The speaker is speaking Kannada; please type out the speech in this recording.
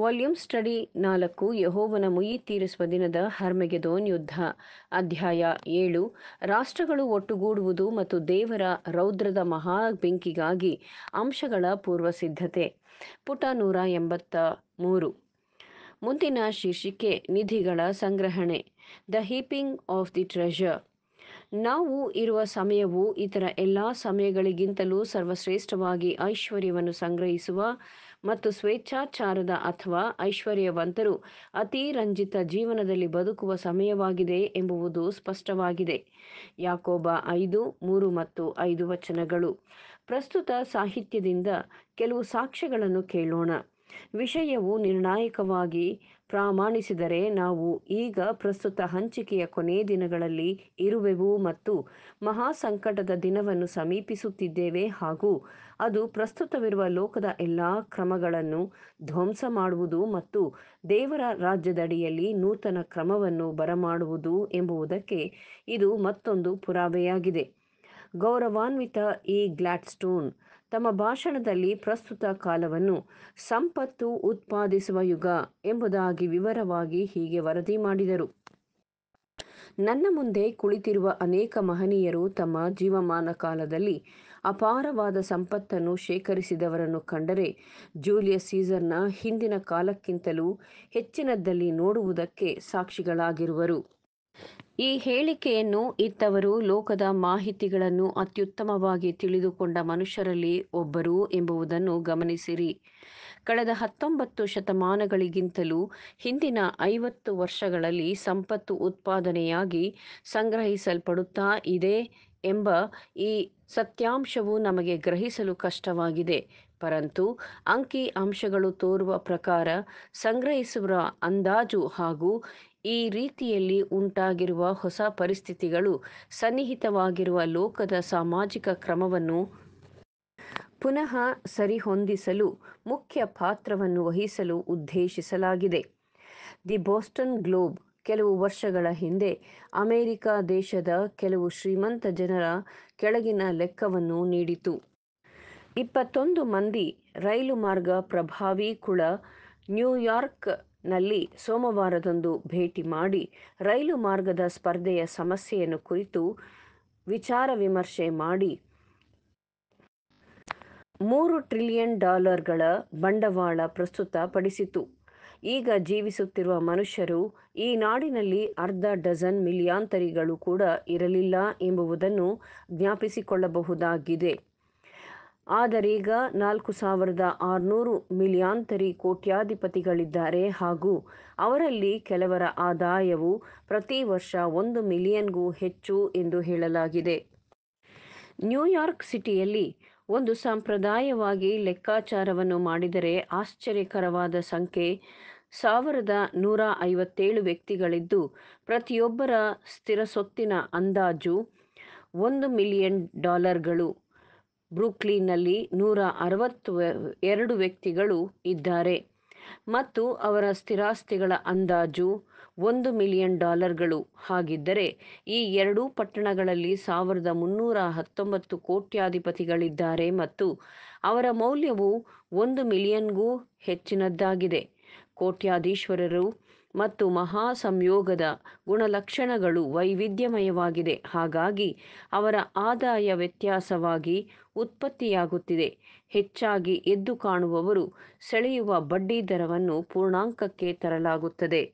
ವಾಲ್ಯೂಮ್ ಸ್ಟಡಿ ನಾಲ್ಕು ಯಹೋವನ ಮುಯಿ ತೀರಿಸುವ ದಿನದ ಹರ್ಮೆಗೆದೋನ್ ಯುದ್ಧ ಅಧ್ಯಾಯ ಏಳು ರಾಷ್ಟ್ರಗಳು ಒಟ್ಟುಗೂಡುವುದು ಮತ್ತು ದೇವರ ರೌದ್ರದ ಮಹಾ ಬೆಂಕಿಗಾಗಿ ಅಂಶಗಳ ಪೂರ್ವ ಸಿದ್ಧತೆ ಪುಟ ನೂರ ಎಂಬತ್ತ ಮೂರು ಮುಂದಿನ ಶೀರ್ಷಿಕೆ ನಿಧಿಗಳ ಸಂಗ್ರಹಣೆ the heaping of the treasure ನಾವು ಇರುವ ಸಮಯವು ಇತರ ಎಲ್ಲ ಸಮಯಗಳಿಗಿಂತಲೂ ಸರ್ವಶ್ರೇಷ್ಠವಾಗಿ ಐಶ್ವರ್ಯವನ್ನು ಸಂಗ್ರಹಿಸುವ ಮತ್ತು ಸ್ವೇಚ್ಛಾಚಾರದ ಅಥವಾ ಐಶ್ವರ್ಯವಂತರು ಅತಿ ರಂಜಿತ ಜೀವನದಲ್ಲಿ ಬದುಕುವ ಸಮಯವಾಗಿದೆ ಎಂಬುವುದು ಸ್ಪಷ್ಟವಾಗಿದೆ ಯಾಕೋಬ ಐದು ಮೂರು ಮತ್ತು ಐದು ವಚನಗಳು ಪ್ರಸ್ತುತ ಸಾಹಿತ್ಯದಿಂದ ಕೆಲವು ಸಾಕ್ಷ್ಯಗಳನ್ನು ಕೇಳೋಣ ವಿಷಯವು ನಿರ್ಣಾಯಕವಾಗಿ ಪ್ರಮಾಣಿಸಿದರೆ ನಾವು ಈಗ ಪ್ರಸ್ತುತ ಹಂಚಿಕೆಯ ಕೊನೆಯ ದಿನಗಳಲ್ಲಿ ಇರುವೆವು ಮತ್ತು ಮಹಾಸಂಕಟದ ದಿನವನ್ನು ಸಮೀಪಿಸುತ್ತಿದ್ದೇವೆ ಹಾಗೂ ಅದು ಪ್ರಸ್ತುತವಿರುವ ಲೋಕದ ಎಲ್ಲ ಕ್ರಮಗಳನ್ನು ಧ್ವಂಸ ಮಾಡುವುದು ಮತ್ತು ದೇವರ ರಾಜ್ಯದಡಿಯಲ್ಲಿ ನೂತನ ಕ್ರಮವನ್ನು ಬರಮಾಡುವುದು ಎಂಬುವುದಕ್ಕೆ ಇದು ಮತ್ತೊಂದು ಪುರಾವೆಯಾಗಿದೆ ಗೌರವಾನ್ವಿತ ಈ ಗ್ಲಾಡ್ಸ್ಟೋನ್ ತಮ್ಮ ಭಾಷಣದಲ್ಲಿ ಪ್ರಸ್ತುತ ಕಾಲವನ್ನು ಸಂಪತ್ತು ಉತ್ಪಾದಿಸುವ ಯುಗ ಎಂಬುದಾಗಿ ವಿವರವಾಗಿ ಹೀಗೆ ವರದಿ ಮಾಡಿದರು ನನ್ನ ಮುಂದೆ ಕುಳಿತಿರುವ ಅನೇಕ ಮಹನೀಯರು ತಮ್ಮ ಜೀವಮಾನ ಕಾಲದಲ್ಲಿ ಅಪಾರವಾದ ಸಂಪತ್ತನ್ನು ಶೇಖರಿಸಿದವರನ್ನು ಕಂಡರೆ ಜೂಲಿಯಸ್ ಸೀಸರ್ನ ಹಿಂದಿನ ಕಾಲಕ್ಕಿಂತಲೂ ಹೆಚ್ಚಿನದ್ದಲ್ಲಿ ನೋಡುವುದಕ್ಕೆ ಸಾಕ್ಷಿಗಳಾಗಿರುವರು ಈ ಹೇಳಿಕೆಯನ್ನು ಇತ್ತವರು ಲೋಕದ ಮಾಹಿತಿಗಳನ್ನು ಅತ್ಯುತ್ತಮವಾಗಿ ತಿಳಿದುಕೊಂಡ ಮನುಷ್ಯರಲ್ಲಿ ಒಬ್ಬರು ಎಂಬುದನ್ನು ಗಮನಿಸಿರಿ. ಕಳೆದ ಹತ್ತೊಂಬತ್ತು ಶತಮಾನಗಳಿಗಿಂತಲೂ ಹಿಂದಿನ ಐವತ್ತು ವರ್ಷಗಳಲ್ಲಿ ಸಂಪತ್ತು ಉತ್ಪಾದನೆಯಾಗಿ ಸಂಗ್ರಹಿಸಲ್ಪಡುತ್ತಾ ಇದೆ ಎಂಬ ಈ ಸತ್ಯಾಂಶವು ನಮಗೆ ಗ್ರಹಿಸಲು ಕಷ್ಟವಾಗಿದೆ. ಪರಂತು ಅಂಕಿ ಅಂಶಗಳು ತೋರುವ ಪ್ರಕಾರ ಸಂಗ್ರಹಿಸುವ ಅಂದಾಜು ಹಾಗೂ ಈ ರೀತಿಯಲ್ಲಿ ಉಂಟಾಗಿರುವ ಹೊಸ ಪರಿಸ್ಥಿತಿಗಳು ಸನ್ನಿಹಿತವಾಗಿರುವ ಲೋಕದ ಸಾಮಾಜಿಕ ಕ್ರಮವನ್ನು ಪುನಃ ಸರಿಹೊಂದಿಸಲು ಮುಖ್ಯ ಪಾತ್ರವನ್ನು ವಹಿಸಲು ಉದ್ದೇಶಿಸಲಾಗಿದೆ ದಿ ಬೋಸ್ಟನ್ ಗ್ಲೋಬ್ ಕೆಲವು ವರ್ಷಗಳ ಹಿಂದೆ ಅಮೆರಿಕ ದೇಶದ ಕೆಲವು ಶ್ರೀಮಂತ ಜನರ ಕೆಳಗಿನ ಲೆಕ್ಕವನ್ನು ನೀಡಿತು ಇಪ್ಪತ್ತೊಂದು ಮಂದಿ ರೈಲು ಮಾರ್ಗ ಪ್ರಭಾವಿ ಕುಳ ನ್ಯೂಯಾರ್ಕ್ ನಲ್ಲಿ ಸೋಮವಾರದಂದು ಭೇಟಿ ಮಾಡಿ ರೈಲು ಮಾರ್ಗದ ಸ್ಪರ್ಧೆಯ ಸಮಸ್ಯೆಯನ್ನು ಕುರಿತು ವಿಚಾರ ವಿಮರ್ಶೆ ಮಾಡಿ ಮೂರು ಟ್ರಿಲಿಯನ್ ಡಾಲರ್ಗಳ ಬಂಡವಾಳ ಪ್ರಸ್ತುತ ಪಡಿಸಿತು ಈಗ ಜೀವಿಸುತ್ತಿರುವ ಮನುಷ್ಯರು ಈ ನಾಡಿನಲ್ಲಿ ಅರ್ಧ ಡಜನ್ ಮಿಲಿಯಾಂತರಿಗಳು ಕೂಡ ಇರಲಿಲ್ಲ ಎಂಬುವುದನ್ನು ಜ್ಞಾಪಿಸಿಕೊಳ್ಳಬಹುದಾಗಿದೆ ಆದರೀಗ ನಾಲ್ಕು ಸಾವಿರದ ಆರುನೂರು ಮಿಲಿಯಾಂತರಿ ಕೋಟ್ಯಾಧಿಪತಿಗಳಿದ್ದಾರೆ ಹಾಗೂ ಅವರಲ್ಲಿ ಕೆಲವರ ಆದಾಯವು ಪ್ರತಿ ವರ್ಷ ಒಂದು ಮಿಲಿಯನ್ಗೂ ಹೆಚ್ಚು ಎಂದು ಹೇಳಲಾಗಿದೆ ನ್ಯೂಯಾರ್ಕ್ ಸಿಟಿಯಲ್ಲಿ ಒಂದು ಸಂಪ್ರದಾಯವಾಗಿ ಲೆಕ್ಕಾಚಾರವನ್ನು ಮಾಡಿದರೆ ಆಶ್ಚರ್ಯಕರವಾದ ಸಂಖ್ಯೆ ಸಾವಿರದ ನೂರ ಐವತ್ತೇಳು ವ್ಯಕ್ತಿಗಳಿದ್ದು ಪ್ರತಿಯೊಬ್ಬರ ಸ್ಥಿರ ಸೊತ್ತಿನ ಅಂದಾಜು ಒಂದು ಮಿಲಿಯನ್ ಡಾಲರ್ಗಳು ಬ್ರೂಕ್ಲಿನ್ನಲ್ಲಿ ನೂರ ಅರವತ್ತು ಎರಡು ವ್ಯಕ್ತಿಗಳು ಇದ್ದಾರೆ ಮತ್ತು ಅವರ ಸ್ಥಿರಾಸ್ತಿಗಳ ಅಂದಾಜು ಒಂದು ಮಿಲಿಯನ್ ಡಾಲರ್ಗಳು ಹಾಗಿದ್ದರೆ ಈ ಎರಡೂ ಪಟ್ಟಣಗಳಲ್ಲಿ ಸಾವಿರದ ಮುನ್ನೂರ ಹತ್ತೊಂಬತ್ತು ಕೋಟ್ಯಾಧಿಪತಿಗಳಿದ್ದಾರೆ ಮತ್ತು ಅವರ ಮೌಲ್ಯವು ಒಂದು ಮಿಲಿಯನ್ಗೂ ಹೆಚ್ಚಿನದ್ದಾಗಿದೆ ಕೋಟ್ಯಾಧೀಶ್ವರರು ಮತ್ತು ಮಹಾ ಸಂಯೋಗದ ಗುಣಲಕ್ಷಣಗಳು ವೈವಿಧ್ಯಮಯವಾಗಿದೆ ಹಾಗಾಗಿ ಅವರ ಆದಾಯ ವ್ಯತ್ಯಾಸವಾಗಿ ಉತ್ಪತ್ತಿಯಾಗುತ್ತಿದೆ ಹೆಚ್ಚಾಗಿ ಎದ್ದು ಕಾಣುವವರು ಸೆಳೆಯುವ ಬಡ್ಡಿ ದರವನ್ನು ಪೂರ್ಣಾಂಕಕ್ಕೆ ತರಲಾಗುತ್ತದೆ